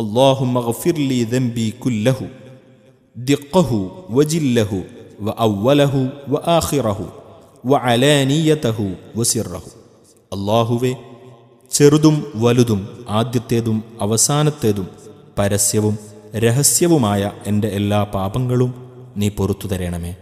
اللهم اغفر لي ذنبي كله دقه وجله وأوله وآخره وعلانيته وسره الله ചെറുതും വലുതും ആദ്യത്തേതും അവസാനത്തേതും പരസ്യവും രഹസ്യവുമായ എൻ്റെ എല്ലാ പാപങ്ങളും നീ പൊറത്തു തരണമേ